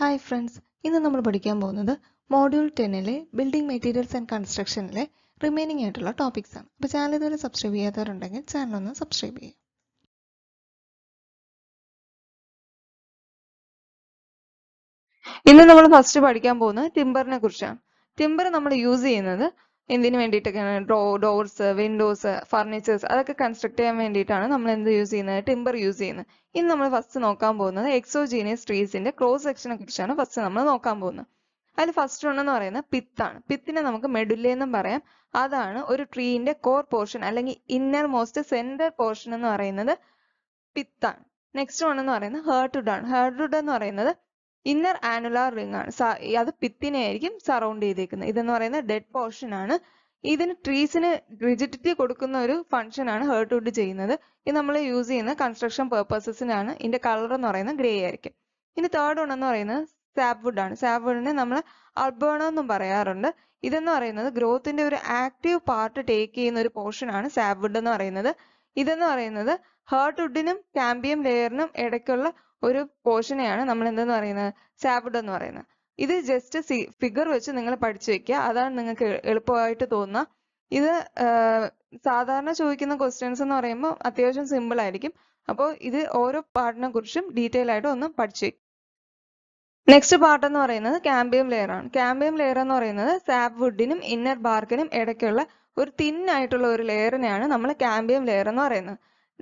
hi friends ഇന്ന് നമ്മൾ പഠിക്കാൻ പോകുന്നത് മോഡ്യൂൾ ടെന്നിലെ ബിൽഡിംഗ് മെറ്റീരിയൽസ് ആൻഡ് കൺസ്ട്രക്ഷനിലെ റിമൈനിങ് ആയിട്ടുള്ള ടോപ്പിക്സ് ആണ് അപ്പോൾ ചാനൽ ഇതുവരെ സബ്സ്ക്രൈബ് ചെയ്യാത്തവരുണ്ടെങ്കിൽ ചാനൽ ഒന്ന് സബ്സ്ക്രൈബ് ചെയ്യുക ഇന്ന് നമ്മൾ ഫസ്റ്റ് പഠിക്കാൻ പോകുന്നത് ടിമ്പറിനെ കുറിച്ചാണ് ടിമ്പർ നമ്മൾ യൂസ് ചെയ്യുന്നത് എന്തിനു വേണ്ടിയിട്ടൊക്കെയാണ് ഡോ ഡോർസ് വിൻഡോസ് ഫർണിച്ചേഴ്സ് അതൊക്കെ കൺസ്ട്രക്ട് ചെയ്യാൻ വേണ്ടിയിട്ടാണ് നമ്മൾ എന്ത് യൂസ് ചെയ്യുന്നത് ടിമ്പർ യൂസ് ചെയ്യുന്നത് ഇന്ന് നമ്മൾ ഫസ്റ്റ് നോക്കാൻ പോകുന്നത് എക്സോജീനിയസ് ട്രീസിന്റെ ക്രോസ് സെക്ഷനെ കുറിച്ചാണ് ഫസ്റ്റ് നമ്മൾ നോക്കാൻ പോകുന്നത് അതിൽ ഫസ്റ്റ് വൺ എന്ന് പറയുന്നത് പിത്താണ് പിത്തിനെ നമുക്ക് മെഡുല്ലെന്നും പറയാം അതാണ് ഒരു ട്രീന്റെ കോർ പോർഷൻ അല്ലെങ്കിൽ ഇന്നർ മോസ്റ്റ് സെന്റർ പോർഷൻ എന്ന് പറയുന്നത് പിത്താണ് നെക്സ്റ്റ് വൺ എന്ന് പറയുന്നത് ഹേർട്ടുഡ് ആണ് ഹേർട്ടുഡ് എന്ന് പറയുന്നത് ഇന്നർ ആനുലാർ റിംഗ് ആണ് അത് പിത്തിനെ ആയിരിക്കും സറൗണ്ട് ചെയ്തേക്കുന്നത് ഇതെന്ന് പറയുന്ന ഡെഡ് പോർഷൻ ആണ് ഇതിന് ട്രീസിന് റിജിഡിറ്റി കൊടുക്കുന്ന ഒരു ഫംഗ്ഷൻ ആണ് ഹേർട്ട്വുഡ് ചെയ്യുന്നത് ഇത് നമ്മൾ യൂസ് ചെയ്യുന്ന കൺസ്ട്രക്ഷൻ പേർപ്പസസിനാണ് ഇതിന്റെ കളർ എന്ന് പറയുന്നത് ഗ്രേ ആയിരിക്കും ഇനി തേർഡ് വൺ എന്ന് പറയുന്നത് സാബ്വുഡ് ആണ് സാബ്വുഡിനെ നമ്മൾ അൾബേണോ എന്നും പറയാറുണ്ട് ഇതെന്ന് പറയുന്നത് ഗ്രോത്തിന്റെ ഒരു ആക്റ്റീവ് പാർട്ട് ടേക്ക് ചെയ്യുന്ന ഒരു പോർഷൻ ആണ് സാപ്വുഡ് എന്ന് പറയുന്നത് ഇതെന്ന് പറയുന്നത് ഹേർട്ട്വുഡിനും കാമ്പിയം ലെയറിനും ഇടയ്ക്കുള്ള ഒരു പോർഷനെയാണ് നമ്മൾ എന്തെന്ന് പറയുന്നത് ചാപ്റ്റർ എന്ന് പറയുന്നത് ഇത് ജസ്റ്റ് സി ഫിഗർ വെച്ച് നിങ്ങൾ പഠിച്ചു വെക്കുക അതാണ് നിങ്ങൾക്ക് എളുപ്പമായിട്ട് തോന്നുക ഇത് സാധാരണ ചോദിക്കുന്ന ക്വസ്റ്റ്യൻസ് എന്ന് പറയുമ്പോൾ അത്യാവശ്യം സിമ്പിൾ ആയിരിക്കും അപ്പോൾ ഇത് ഓരോ പാർട്ടിനെ കുറിച്ചും ഡീറ്റെയിൽ ആയിട്ട് ഒന്ന് പഠിച്ചു വെക്കും നെക്സ്റ്റ് പാർട്ട് എന്ന് പറയുന്നത് ക്യാമ്പിയം ലെയർ ആണ് ക്യാമ്പിയം ലെയർ എന്ന് പറയുന്നത് സാബ് വുഡിനും ഇന്നർ ബാർക്കിനും ഇടയ്ക്കുള്ള ഒരു തിൻ ആയിട്ടുള്ള ഒരു ലെയറിനെയാണ് നമ്മൾ ക്യാമ്പിയം ലെയർ എന്ന് പറയുന്നത്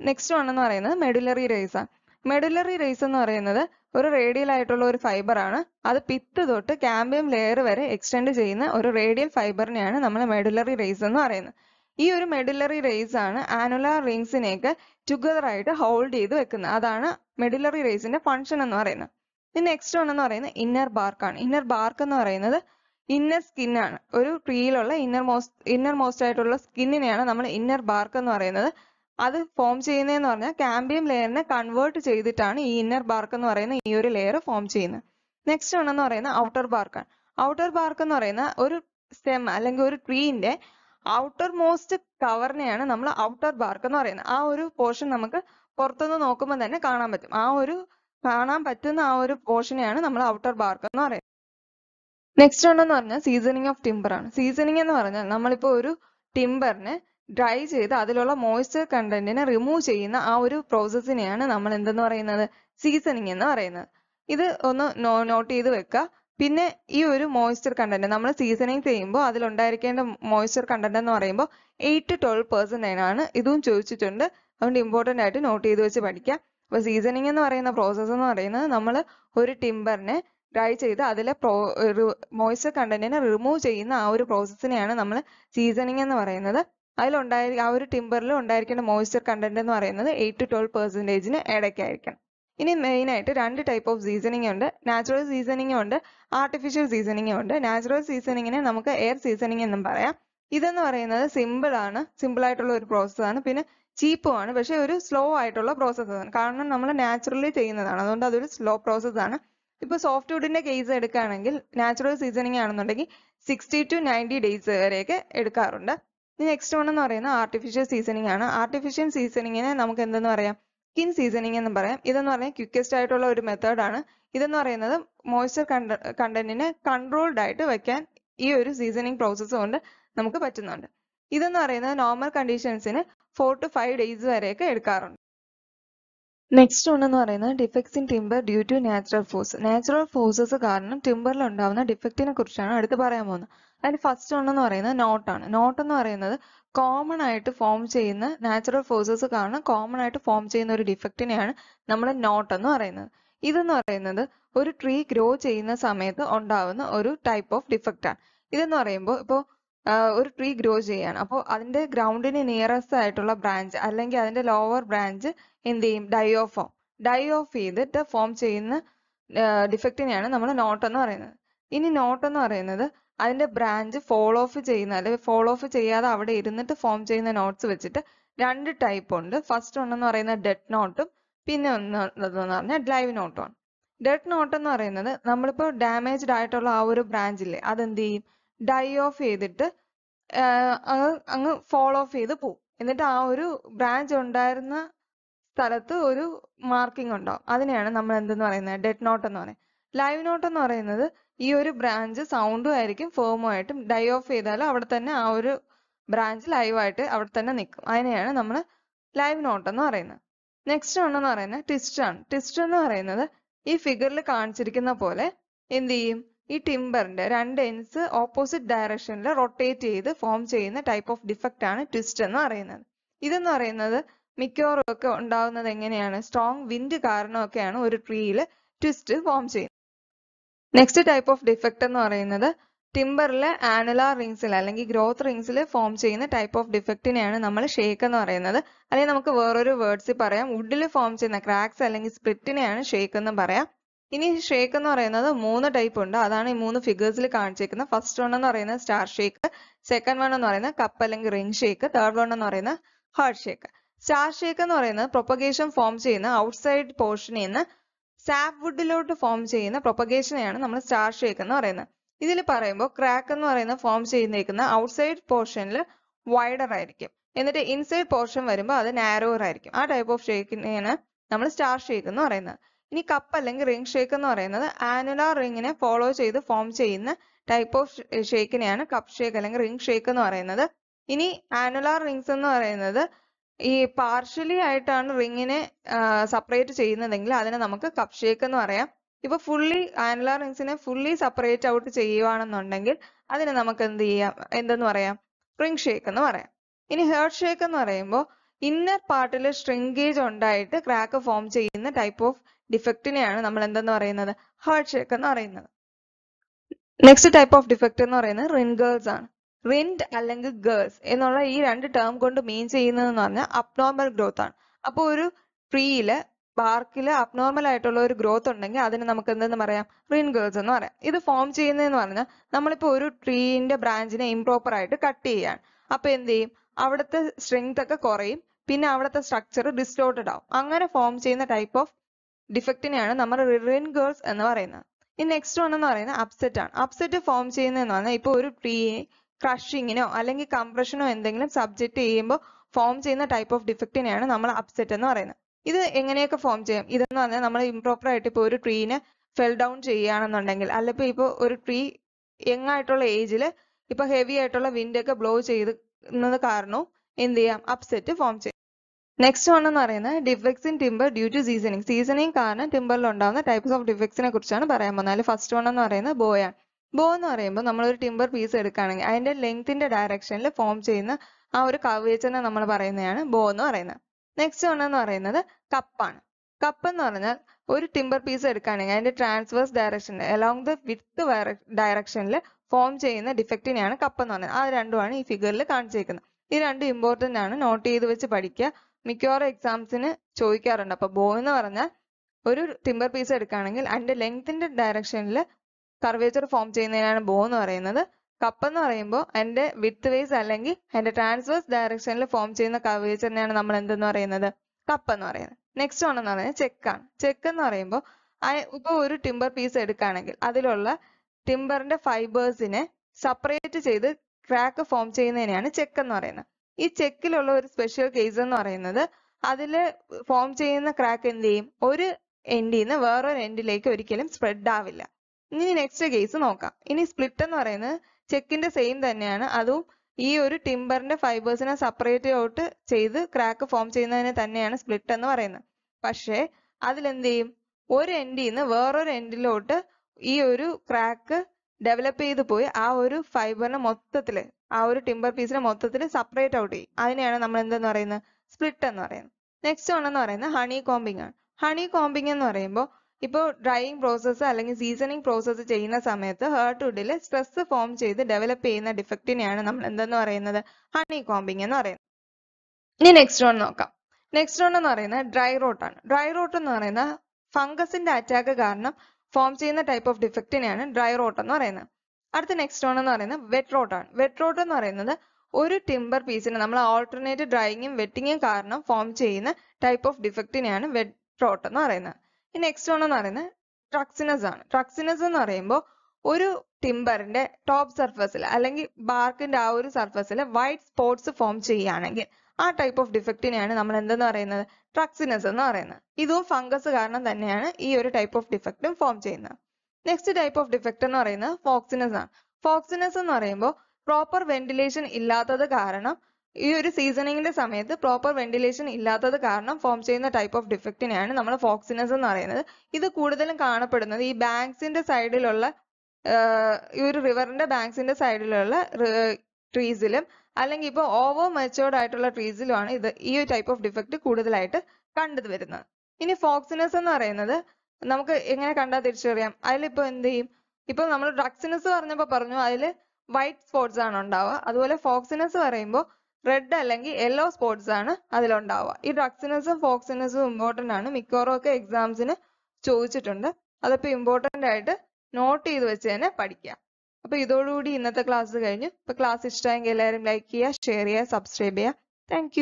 നെക്സ്റ്റ് വൺ എന്ന് പറയുന്നത് മെഡുലറി റേസ് ആണ് മെഡുലറി റേസ് എന്ന് പറയുന്നത് ഒരു റേഡിയൽ ആയിട്ടുള്ള ഒരു ഫൈബർ ആണ് അത് പിത്ത് തൊട്ട് ക്യാമ്പിയം ലെയർ വരെ എക്സ്റ്റെൻഡ് ചെയ്യുന്ന ഒരു റേഡിയൽ ഫൈബറിനെയാണ് നമ്മൾ മെഡുലറി റേസ് എന്ന് പറയുന്നത് ഈ ഒരു മെഡുലറി റേസ് ആണ് ആനുലാർ റിങ്സിനെയൊക്കെ ടുഗദർ ആയിട്ട് ഹോൾഡ് ചെയ്ത് വെക്കുന്നത് അതാണ് മെഡുലറി റേസിന്റെ ഫങ്ഷൻ എന്ന് പറയുന്നത് ഇനി നെക്സ്റ്റ് വൺ എന്ന് പറയുന്നത് ഇന്നർ ബാർക്ക് ആണ് ഇന്നർ ബാർക്ക് എന്ന് പറയുന്നത് ഇന്നർ സ്കിൻ ആണ് ഒരു ട്രീയിലുള്ള ഇന്നർ മോസ്റ്റ് ഇന്നർ മോസ്റ്റ് ആയിട്ടുള്ള സ്കിന്നിനെയാണ് നമ്മൾ ഇന്നർ ബാർക്ക് എന്ന് പറയുന്നത് അത് ഫോം ചെയ്യുന്നതെന്ന് പറഞ്ഞാൽ കാമ്പിയം ലെയറിനെ കൺവേർട്ട് ചെയ്തിട്ടാണ് ഈ ഇന്നർ ബാർക്ക് എന്ന് പറയുന്ന ഈ ഒരു ലെയർ ഫോം ചെയ്യുന്നത് നെക്സ്റ്റ് വൺ എന്ന് പറയുന്ന ഔട്ടർ ബാർക്കാണ് ഔട്ടർ ബാർക്ക് എന്ന് പറയുന്ന ഒരു സ്റ്റെം അല്ലെങ്കിൽ ഒരു ട്രീന്റെ ഔട്ടർ മോസ്റ്റ് കവറിനെയാണ് നമ്മൾ ഔട്ടർ ബാർക്ക് എന്ന് പറയുന്നത് ആ ഒരു പോർഷൻ നമുക്ക് പുറത്തുനിന്ന് നോക്കുമ്പോൾ തന്നെ കാണാൻ പറ്റും ആ ഒരു കാണാൻ പറ്റുന്ന ആ ഒരു പോർഷനെയാണ് നമ്മൾ ഔട്ടർ ബാർക്ക് എന്ന് പറയുന്നത് നെക്സ്റ്റ് ഉണ്ടെന്ന് പറഞ്ഞാൽ സീസണിങ് ഓഫ് ടിമ്പർ ആണ് സീസണിങ് എന്ന് പറഞ്ഞാൽ നമ്മളിപ്പോൾ ഒരു ടിമ്പറിനെ ഡ്രൈ ചെയ്ത് അതിലുള്ള മോയ്സ്ചർ കണ്ടന്റിനെ റിമൂവ് ചെയ്യുന്ന ആ ഒരു പ്രോസസ്സിനെയാണ് നമ്മൾ എന്തെന്ന് പറയുന്നത് സീസണിങ് എന്ന് പറയുന്നത് ഇത് ഒന്ന് നോട്ട് ചെയ്ത് വെക്കുക പിന്നെ ഈ ഒരു മോയ്സ്ചർ കണ്ടന്റ് നമ്മൾ സീസണിങ് ചെയ്യുമ്പോൾ അതിലുണ്ടായിരിക്കേണ്ട മോയ്സ്ചർ കണ്ടന്റ് എന്ന് പറയുമ്പോൾ എയ്റ്റ് ടു ട്വൽവ് പെർസെൻറ്റേജ് ആണ് ഇതും ചോദിച്ചിട്ടുണ്ട് അതുകൊണ്ട് ഇമ്പോർട്ടൻ്റ് ആയിട്ട് നോട്ട് ചെയ്ത് വെച്ച് പഠിക്കുക അപ്പോൾ സീസണിങ് എന്ന് പറയുന്ന പ്രോസസ്സ് എന്ന് പറയുന്നത് നമ്മൾ ഒരു ടിമ്പറിനെ ഡ്രൈ ചെയ്ത് അതിലെ പ്രോ മോയ്സ്ചർ കണ്ടന്റിനെ റിമൂവ് ചെയ്യുന്ന ആ ഒരു പ്രോസസ്സിനെയാണ് നമ്മൾ സീസണിങ് എന്ന് പറയുന്നത് അതിലുണ്ടായി ആ ഒരു ടിമ്പറിൽ ഉണ്ടായിരിക്കുന്ന മോയ്സ്ചർ കണ്ടന്റ് എന്ന് പറയുന്നത് എയ്റ്റ് ടു ട്വൽവ് പെർസെൻറ്റേജിന് ഇടയ്ക്കായിരിക്കണം ഇനി മെയിൻ ആയിട്ട് രണ്ട് ടൈപ്പ് ഓഫ് സീസണിങ് ഉണ്ട് നാച്ചുറൽ സീസണിങ് ഉണ്ട് ആർട്ടിഫിഷ്യൽ സീസണിങ് ഉണ്ട് നാച്ചുറൽ സീസണിങ്ങിനെ നമുക്ക് എയർ സീസണിങ് എന്നും പറയാം ഇതെന്ന് പറയുന്നത് സിമ്പിൾ ആണ് സിമ്പിൾ ആയിട്ടുള്ള ഒരു ആണ് പിന്നെ ചീപ്പും ആണ് പക്ഷെ ഒരു സ്ലോ ആയിട്ടുള്ള ആണ് കാരണം നമ്മൾ നാച്ചുറലി ചെയ്യുന്നതാണ് അതുകൊണ്ട് അതൊരു സ്ലോ ആണ് ഇപ്പൊ സോഫ്റ്റ് വുഡിന്റെ കേസ് എടുക്കുകയാണെങ്കിൽ നാച്ചുറൽ സീസണിങ് ആണെന്നുണ്ടെങ്കിൽ സിക്സ്റ്റി ടു നയൻറ്റി ഡേയ്സ് വരെയൊക്കെ എടുക്കാറുണ്ട് നെക്സ്റ്റ് വൺ എന്ന് പറയുന്നത് ആർട്ടിഫിഷ്യൽ സീസണിങ് ആണ് ആർട്ടിഫിഷ്യൽ സീസണിങ്ങിനെ നമുക്ക് എന്തെന്ന് പറയാം സ്കിൻ സീസണിങ് എന്ന് പറയാം ഇതെന്ന് പറയുന്നത് ക്യുക്കസ്റ്റ് ആയിട്ടുള്ള ഒരു മെത്തേഡ് ആണ് ഇതെന്ന് പറയുന്നത് മോയ്സ്ചർ കണ്ട കണ്ടന്റിനെ കൺട്രോൾഡ് ആയിട്ട് വെക്കാൻ ഈ ഒരു സീസണിങ് പ്രോസസ്സ് കൊണ്ട് നമുക്ക് പറ്റുന്നുണ്ട് ഇതെന്ന് പറയുന്നത് നോർമൽ കണ്ടീഷൻസിന് ഫോർ ടു ഫൈവ് ഡേയ്സ് വരെയൊക്കെ എടുക്കാറുണ്ട് നെക്സ്റ്റ് എന്ന് പറയുന്നത് defects in timber due to natural force natural forces കാരണം ടിംബറിൽ ഉണ്ടാവുന്ന ഡിഫക്റ്റിനെ കുറിച്ചാണ് അടുത്ത് പറയാൻ പോകുന്നത് അതിൽ ഫസ്റ്റ് വൺ എന്ന് പറയുന്നത് നോട്ടാണ് നോട്ട് എന്ന് പറയുന്നത് കോമൺ ആയിട്ട് ഫോം ചെയ്യുന്ന നാച്ചുറൽ ഫോഴ്സസ് കാരണം കോമൺ ആയിട്ട് ഫോം ചെയ്യുന്ന ഒരു ഡിഫക്റ്റിനെയാണ് നമ്മൾ നോട്ട് എന്ന് പറയുന്നത് ഇതെന്ന് പറയുന്നത് ഒരു ട്രീ ഗ്രോ ചെയ്യുന്ന സമയത്ത് ഉണ്ടാവുന്ന ഒരു ടൈപ്പ് ഓഫ് ഡിഫക്റ്റാണ് ഇതെന്ന് പറയുമ്പോൾ ഇപ്പോൾ ഒരു ട്രീ ഗ്രോ ചെയ്യാണ് അപ്പോൾ അതിന്റെ ഗ്രൗണ്ടിന് നിയറസ്റ്റ് ആയിട്ടുള്ള ബ്രാഞ്ച് അല്ലെങ്കിൽ അതിന്റെ ലോവർ ബ്രാഞ്ച് എന്ത് ചെയ്യും die off form die off ചെയ്തിട്ട് ഫോം ചെയ്യുന്ന ഡിഫക്റ്റിനെയാണ് നമ്മൾ നോട്ട് എന്ന് പറയുന്നത് ഇനി നോട്ട് എന്ന് പറയുന്നത് അതിന്റെ ബ്രാഞ്ച് ഫോളോ ഓഫ് ചെയ്യുന്ന അല്ലെങ്കിൽ ഫോളോ ഓഫ് ചെയ്യാതെ അവിടെ ഇരുന്നിട്ട് ഫോം ചെയ്യുന്ന നോട്ട്സ് വെച്ചിട്ട് രണ്ട് ടൈപ്പ് ഉണ്ട് ഫസ്റ്റ് ഒന്നെന്ന് പറയുന്ന ഡെഡ് നോട്ടും പിന്നെ ഒന്ന് പറഞ്ഞാൽ ലൈവ് നോട്ടുമാണ് ഡെഡ് നോട്ട് എന്ന് പറയുന്നത് നമ്മളിപ്പോൾ ഡാമേജ്ഡ് ആയിട്ടുള്ള ആ ഒരു ഇല്ലേ അതെന്ത് ചെയ്യും ഡൈ ഓഫ് ചെയ്തിട്ട് അങ്ങ് ഫോളോ ഓഫ് ചെയ്ത് പോവും എന്നിട്ട് ആ ഒരു ബ്രാഞ്ച് ഉണ്ടായിരുന്ന സ്ഥലത്ത് ഒരു മാർക്കിംഗ് ഉണ്ടാവും അതിനെയാണ് നമ്മൾ എന്തെന്ന് പറയുന്നത് ഡെഡ് നോട്ട് എന്ന് പറയുന്നത് ലൈവ് നോട്ട് എന്ന് പറയുന്നത് ഈ ഒരു ബ്രാഞ്ച് സൗണ്ടും ആയിരിക്കും ഫേമും ആയിട്ടും ഡൈ ഓഫ് ചെയ്താലും അവിടെ തന്നെ ആ ഒരു ബ്രാഞ്ച് ആയിട്ട് അവിടെ തന്നെ നിൽക്കും അതിനെയാണ് നമ്മൾ ലൈവ് നോട്ട് എന്ന് പറയുന്നത് നെക്സ്റ്റ് എന്ന് പറയുന്നത് ട്വിസ്റ്റ് ആണ് ട്വിസ്റ്റ് എന്ന് പറയുന്നത് ഈ ഫിഗറിൽ കാണിച്ചിരിക്കുന്ന പോലെ എന്ത് ചെയ്യും ഈ ടിംബറിന്റെ രണ്ട് എൻസ് ഓപ്പോസിറ്റ് ഡയറക്ഷനിൽ റൊട്ടേറ്റ് ചെയ്ത് ഫോം ചെയ്യുന്ന ടൈപ്പ് ഓഫ് ഡിഫക്റ്റ് ആണ് ട്വിസ്റ്റ് എന്ന് പറയുന്നത് ഇതെന്ന് പറയുന്നത് മിക്കവാറും ഒക്കെ ഉണ്ടാവുന്നത് എങ്ങനെയാണ് സ്ട്രോങ് വിൻഡ് കാരണമൊക്കെയാണ് ഒരു ട്രീയിൽ ട്വിസ്റ്റ് ഫോം ചെയ്യുന്നത് നെക്സ്റ്റ് ടൈപ്പ് ഓഫ് ഡിഫക്റ്റ് എന്ന് പറയുന്നത് ടിമ്പറിലെ ആനുലാർ റിങ്സിൽ അല്ലെങ്കിൽ ഗ്രോത്ത് റിങ്സിൽ ഫോം ചെയ്യുന്ന ടൈപ്പ് ഓഫ് ഡിഫക്റ്റിനെയാണ് നമ്മൾ ഷേക്ക് എന്ന് പറയുന്നത് അല്ലെങ്കിൽ നമുക്ക് വേറൊരു വേർഡ്സിൽ പറയാം വുഡിൽ ഫോം ചെയ്യുന്ന ക്രാക്സ് അല്ലെങ്കിൽ സ്പ്ലിറ്റിനെയാണ് ഷേക്ക് എന്ന് പറയാം ഇനി ഷേക്ക് എന്ന് പറയുന്നത് മൂന്ന് ടൈപ്പ് ഉണ്ട് അതാണ് ഈ മൂന്ന് ഫിഗേഴ്സിൽ കാണിച്ചേക്കുന്നത് ഫസ്റ്റ് വൺ എന്ന് പറയുന്നത് സ്റ്റാർ ഷേക്ക് സെക്കൻഡ് വൺ എന്ന് പറയുന്നത് കപ്പ് അല്ലെങ്കിൽ റിംഗ് ഷേക്ക് തേർഡ് വൺ എന്ന് പറയുന്നത് ഹാർട്ട് ഷേക്ക് സ്റ്റാർ ഷേക്ക് എന്ന് പറയുന്നത് പ്രൊപ്പഗേഷൻ ഫോം ചെയ്യുന്ന ഔട്ട്സൈഡ് പോർഷനിൽ നിന്ന് വുഡിലോട്ട് ഫോം ചെയ്യുന്ന പ്രൊപ്പഗേഷനെയാണ് നമ്മൾ സ്റ്റാർ ഷേക്ക് എന്ന് പറയുന്നത് ഇതിൽ പറയുമ്പോൾ ക്രാക്ക് എന്ന് പറയുന്ന ഫോം ചെയ്തിരിക്കുന്ന ഔട്ട്സൈഡ് പോർഷനിൽ വൈഡർ ആയിരിക്കും എന്നിട്ട് ഇൻസൈഡ് പോർഷൻ വരുമ്പോൾ അത് നാരോർ ആയിരിക്കും ആ ടൈപ്പ് ഓഫ് ഷേക്കിനെയാണ് നമ്മൾ സ്റ്റാർ ഷേക്ക് എന്ന് പറയുന്നത് ഇനി കപ്പ് അല്ലെങ്കിൽ റിംഗ് ഷേക്ക് എന്ന് പറയുന്നത് ആനുലാർ റിങ്ങിനെ ഫോളോ ചെയ്ത് ഫോം ചെയ്യുന്ന ടൈപ്പ് ഓഫ് ഷേക്കിനെയാണ് കപ്പ് ഷേക്ക് അല്ലെങ്കിൽ റിംഗ് ഷേക്ക് എന്ന് പറയുന്നത് ഇനി ആനുലാർ റിങ്സ് എന്ന് പറയുന്നത് ഈ പാർഷ്യലി ആയിട്ടാണ് റിങ്ങിനെ സെപ്പറേറ്റ് ചെയ്യുന്നതെങ്കിൽ അതിനെ നമുക്ക് കപ്പ് ഷേക്ക് എന്ന് പറയാം ഇപ്പൊ ഫുള്ളി ആനുലാർ റിങ്സിനെ ഫുള്ളി സെപ്പറേറ്റ് ഔട്ട് ചെയ്യുവാണെന്നുണ്ടെങ്കിൽ അതിനെ നമുക്ക് എന്ത് ചെയ്യാം എന്തെന്ന് പറയാം റിങ് ഷേക്ക് എന്ന് പറയാം ഇനി ഹേർട്ട് ഷേക്ക് എന്ന് പറയുമ്പോൾ ഇന്നർ പാർട്ടിൽ ഷ്രിങ്കേജ് ഉണ്ടായിട്ട് ക്രാക്ക് ഫോം ചെയ്യുന്ന ടൈപ്പ് ഓഫ് ഡിഫക്റ്റിനെയാണ് നമ്മൾ എന്തെന്ന് പറയുന്നത് ഹേർട്ട് ഷേക്ക് എന്ന് പറയുന്നത് നെക്സ്റ്റ് ടൈപ്പ് ഓഫ് ഡിഫക്റ്റ് എന്ന് പറയുന്നത് റിൻഗേൾസ് ആണ് വിൻഡ് അല്ലെങ്കിൽ ഗേഴ്സ് എന്നുള്ള ഈ രണ്ട് ടേം കൊണ്ട് മീൻ ചെയ്യുന്നതെന്ന് പറഞ്ഞാൽ അബ്നോർമൽ ഗ്രോത്ത് ആണ് അപ്പോൾ ഒരു ട്രീയില് ബാർക്കില് അബ്നോർമൽ ആയിട്ടുള്ള ഒരു ഗ്രോത്ത് ഉണ്ടെങ്കിൽ അതിന് നമുക്ക് എന്തെന്ന് പറയാം ഗേഴ്സ് എന്ന് പറയാം ഇത് ഫോം ചെയ്യുന്നതെന്ന് പറഞ്ഞാൽ നമ്മളിപ്പോ ഒരു ട്രീന്റെ ബ്രാഞ്ചിനെ ഇംപ്രോപ്പർ ആയിട്ട് കട്ട് ചെയ്യാണ് അപ്പൊ എന്ത് ചെയ്യും അവിടുത്തെ സ്ട്രെങ്ത് ഒക്കെ കുറയും പിന്നെ അവിടുത്തെ സ്ട്രക്ചർ ഡിസ്റ്റോർട്ടഡ് ആവും അങ്ങനെ ഫോം ചെയ്യുന്ന ടൈപ്പ് ഓഫ് ഡിഫക്റ്റിനെയാണ് നമ്മൾ ഗേഴ്സ് എന്ന് പറയുന്നത് ഈ നെക്സ്റ്റ് വൺ എന്ന് പറയുന്നത് അപ്സെറ്റ് ആണ് അപ്സെറ്റ് ഫോം ചെയ്യുന്നതെന്ന് പറഞ്ഞാൽ ഇപ്പൊ ഒരു ട്രീയെ ക്രഷിങ്ങിനോ അല്ലെങ്കിൽ കംപ്രഷനോ എന്തെങ്കിലും സബ്ജക്റ്റ് ചെയ്യുമ്പോൾ ഫോം ചെയ്യുന്ന ടൈപ്പ് ഓഫ് ഡിഫക്റ്റിനെയാണ് നമ്മൾ അപ്സെറ്റ് എന്ന് പറയുന്നത് ഇത് എങ്ങനെയൊക്കെ ഫോം ചെയ്യാം ഇതെന്ന് പറഞ്ഞാൽ നമ്മൾ ഇംപ്രോപ്പർ ആയിട്ട് ഇപ്പോൾ ഒരു ട്രീനെ ഫെൽ ഡൗൺ ചെയ്യുകയാണെന്നുണ്ടെങ്കിൽ അല്ലെങ്കിൽ ഇപ്പോൾ ഒരു ട്രീ യങ് ആയിട്ടുള്ള ഏജിൽ ഇപ്പൊ ഹെവി ആയിട്ടുള്ള വിൻഡ് ഒക്കെ ബ്ലോ ചെയ്യുന്നത് കാരണവും എന്ത് ചെയ്യാം അപ്സെറ്റ് ഫോം ചെയ്യാം നെക്സ്റ്റ് വൺ എന്ന് പറയുന്നത് defects in timber due to seasoning seasoning കാരണം ടിമ്പറിൽ ഉണ്ടാകുന്ന ടൈപ്പ്സ് ഓഫ് ഡിഫെക്സിനെ കുറിച്ചാണ് പറയാൻ പോകുന്നത് അതിൽ ഫസ്റ്റ് വൺ എന്ന് പറയുന്നത് ബോയാണ് ബോ എന്ന് പറയുമ്പോൾ നമ്മൾ ഒരു ടിമ്പർ പീസ് എടുക്കുകയാണെങ്കിൽ അതിന്റെ ലെങ്ത്തിന്റെ ഡയറക്ഷനിൽ ഫോം ചെയ്യുന്ന ആ ഒരു കവേച്ചനെ നമ്മൾ പറയുന്നതാണ് ബോ എന്ന് പറയുന്നത് നെക്സ്റ്റ് ഒന്നെന്ന് പറയുന്നത് കപ്പാണ് കപ്പ് എന്ന് പറഞ്ഞാൽ ഒരു ടിമ്പർ പീസ് എടുക്കുകയാണെങ്കിൽ അതിന്റെ transverse direction along the width ഡയറക്ഷനിൽ ഫോം ചെയ്യുന്ന ഡിഫക്റ്റിനെയാണ് കപ്പ് എന്ന് പറയുന്നത് ആ രണ്ടുമാണ് ഈ ഫിഗറിൽ കാണിച്ചിരിക്കുന്നത് ഈ രണ്ടും ഇമ്പോർട്ടന്റ് ആണ് നോട്ട് ചെയ്ത് വെച്ച് പഠിക്കുക മിക്കവാറും എക്സാംസിന് ചോദിക്കാറുണ്ട് അപ്പൊ ബോ എന്ന് പറഞ്ഞാൽ ഒരു ടിമ്പർ പീസ് എടുക്കുകയാണെങ്കിൽ അതിന്റെ ലെങ്ത്തിന്റെ ഡയറക്ഷനിൽ കർവേച്ചർ ഫോം ചെയ്യുന്നതിനാണ് ബോ എന്ന് പറയുന്നത് കപ്പ് എന്ന് പറയുമ്പോൾ അതിന്റെ വിത്ത് വേസ് അല്ലെങ്കിൽ അതിന്റെ ട്രാൻസ്വേഴ്സ് ഡയറക്ഷനിൽ ഫോം ചെയ്യുന്ന കർവേച്ചറിനെയാണ് നമ്മൾ എന്തെന്ന് പറയുന്നത് കപ്പ് എന്ന് പറയുന്നത് നെക്സ്റ്റ് വൺ എന്ന് പറയുന്നത് ചെക്കാണ് ചെക്ക് എന്ന് പറയുമ്പോൾ ഇപ്പോൾ ഒരു ടിമ്പർ പീസ് എടുക്കുകയാണെങ്കിൽ അതിലുള്ള ടിമ്പറിന്റെ ഫൈബേഴ്സിനെ സെപ്പറേറ്റ് ചെയ്ത് ക്രാക്ക് ഫോം ചെയ്യുന്നതിനെയാണ് ചെക്ക് എന്ന് പറയുന്നത് ഈ ചെക്കിലുള്ള ഒരു സ്പെഷ്യൽ കേസ് എന്ന് പറയുന്നത് അതിൽ ഫോം ചെയ്യുന്ന ക്രാക്ക് എന്ത് ചെയ്യും ഒരു എൻഡിൽ നിന്ന് വേറൊരു എൻഡിലേക്ക് ഒരിക്കലും സ്പ്രെഡ് ആവില്ല ഇനി നെക്സ്റ്റ് കേസ് നോക്കാം ഇനി സ്പ്ലിറ്റ് എന്ന് പറയുന്നത് ചെക്കിന്റെ സെയിം തന്നെയാണ് അതും ഈ ഒരു ടിമ്പറിന്റെ ഫൈബേഴ്സിനെ സെപ്പറേറ്റ് ഔട്ട് ചെയ്ത് ക്രാക്ക് ഫോം ചെയ്യുന്നതിനെ തന്നെയാണ് സ്പ്ലിറ്റ് എന്ന് പറയുന്നത് പക്ഷേ അതിലെന്ത് ചെയ്യും ഒരു എൻഡിൽ നിന്ന് വേറൊരു എൻഡിലോട്ട് ഈ ഒരു ക്രാക്ക് ഡെവലപ്പ് ചെയ്ത് പോയി ആ ഒരു ഫൈബറിനെ മൊത്തത്തിൽ ആ ഒരു ടിമ്പർ പീസിനെ മൊത്തത്തിൽ സെപ്പറേറ്റ് ഔട്ട് ചെയ്യും അതിനെയാണ് നമ്മൾ എന്തെന്ന് പറയുന്നത് സ്പ്ലിറ്റ് എന്ന് പറയുന്നത് നെക്സ്റ്റ് വൺ എന്ന് പറയുന്നത് ഹണി കോമ്പിംഗ് ആണ് ഹണി കോമ്പിംഗ് എന്ന് പറയുമ്പോൾ ഇപ്പോൾ ഡ്രൈയിങ് പ്രോസസ്സ് അല്ലെങ്കിൽ സീസണിങ് പ്രോസസ്സ് ചെയ്യുന്ന സമയത്ത് വുഡിൽ സ്ട്രെസ് ഫോം ചെയ്ത് ഡെവലപ്പ് ചെയ്യുന്ന ഡിഫക്റ്റിനെയാണ് നമ്മൾ എന്തെന്ന് പറയുന്നത് ഹണി കോമ്പിംഗ് എന്ന് പറയുന്നത് ഇനി നെക്സ്റ്റ് വൺ നോക്കാം നെക്സ്റ്റ് വൺ എന്ന് പറയുന്നത് ഡ്രൈ റോട്ട് ആണ് ഡ്രൈ റോട്ട് എന്ന് പറയുന്ന ഫംഗസിന്റെ അറ്റാക്ക് കാരണം ഫോം ചെയ്യുന്ന ടൈപ്പ് ഓഫ് ഡിഫക്റ്റിനെയാണ് ഡ്രൈ റോട്ട് എന്ന് പറയുന്നത് അടുത്ത നെക്സ്റ്റ് വൺ എന്ന് പറയുന്നത് വെറ്റ് റോട്ട് ആണ് വെറ്റ് റോട്ട് എന്ന് പറയുന്നത് ഒരു ടിമ്പർ പീസിന് നമ്മൾ ഓൾട്ടർനേറ്റ് ഡ്രൈയിങ്ങും വെറ്റിങ്ങും കാരണം ഫോം ചെയ്യുന്ന ടൈപ്പ് ഓഫ് ഡിഫക്റ്റിനെയാണ് വെറ്റ് റോട്ട് എന്ന് പറയുന്നത് നെക്സ്റ്റ് വൺ എന്ന് പറയുന്നത് ട്രക്സിനസ് ആണ് ട്രക്സിനസ് എന്ന് പറയുമ്പോൾ ഒരു ടിംബറിന്റെ ടോപ്പ് സർഫസിൽ അല്ലെങ്കിൽ ബാർക്കിന്റെ ആ ഒരു സർഫസിൽ വൈറ്റ് സ്പോട്സ് ഫോം ചെയ്യുകയാണെങ്കിൽ ആ ടൈപ്പ് ഓഫ് ഡിഫക്റ്റിനെയാണ് നമ്മൾ എന്തെന്ന് പറയുന്നത് ട്രക്സിനസ് എന്ന് പറയുന്നത് ഇതും ഫംഗസ് കാരണം തന്നെയാണ് ഈ ഒരു ടൈപ്പ് ഓഫ് ഡിഫക്റ്റും ഫോം ചെയ്യുന്നത് നെക്സ്റ്റ് ടൈപ്പ് ഓഫ് ഡിഫക്റ്റ് എന്ന് പറയുന്നത് ഫോക്സിനസ് ആണ് ഫോക്സിനസ് എന്ന് പറയുമ്പോൾ പ്രോപ്പർ വെന്റിലേഷൻ ഇല്ലാത്തത് കാരണം ഈ ഒരു സീസണിങ്ങിന്റെ സമയത്ത് പ്രോപ്പർ വെന്റിലേഷൻ ഇല്ലാത്തത് കാരണം ഫോം ചെയ്യുന്ന ടൈപ്പ് ഓഫ് ഡിഫക്റ്റിനെയാണ് നമ്മൾ ഫോക്സിനസ് എന്ന് പറയുന്നത് ഇത് കൂടുതലും കാണപ്പെടുന്നത് ഈ ബാങ്ക്സിന്റെ സൈഡിലുള്ള ഈ ഒരു റിവറിന്റെ ബാങ്ക്സിന്റെ സൈഡിലുള്ള ട്രീസിലും അല്ലെങ്കിൽ ഇപ്പോൾ ഓവർ മെച്ചോർഡ് ആയിട്ടുള്ള ട്രീസിലുമാണ് ഇത് ഈ ഒരു ടൈപ്പ് ഓഫ് ഡിഫക്റ്റ് കൂടുതലായിട്ട് വരുന്നത് ഇനി ഫോക്സിനസ് എന്ന് പറയുന്നത് നമുക്ക് എങ്ങനെ കണ്ടാൽ തിരിച്ചറിയാം അതിലിപ്പോൾ എന്ത് ചെയ്യും ഇപ്പൊ നമ്മൾ ഡ്രഗ്സിനസ് പറഞ്ഞപ്പോൾ പറഞ്ഞു അതിൽ വൈറ്റ് സ്പോട്ട്സ് ആണ് ഉണ്ടാവുക അതുപോലെ ഫോക്സിനസ് പറയുമ്പോൾ റെഡ് അല്ലെങ്കിൽ യെല്ലോ സ്പോട്സ് ആണ് അതിലുണ്ടാവുക ഈ ഡ്രക്സിനസും ഫോക്സിനസും ഇമ്പോർട്ടൻ്റ് ആണ് മിക്കവാറും ഒക്കെ എക്സാംസിന് ചോദിച്ചിട്ടുണ്ട് അതിപ്പോൾ ഇമ്പോർട്ടൻ്റ് ആയിട്ട് നോട്ട് ചെയ്ത് വെച്ച് തന്നെ പഠിക്കുക അപ്പോൾ ഇതോടുകൂടി ഇന്നത്തെ ക്ലാസ് കഴിഞ്ഞു അപ്പോൾ ക്ലാസ് ഇഷ്ടമായെങ്കിൽ എല്ലാവരും ലൈക്ക് ചെയ്യുക ഷെയർ ചെയ്യുക സബ്സ്ക്രൈബ് ചെയ്യുക താങ്ക്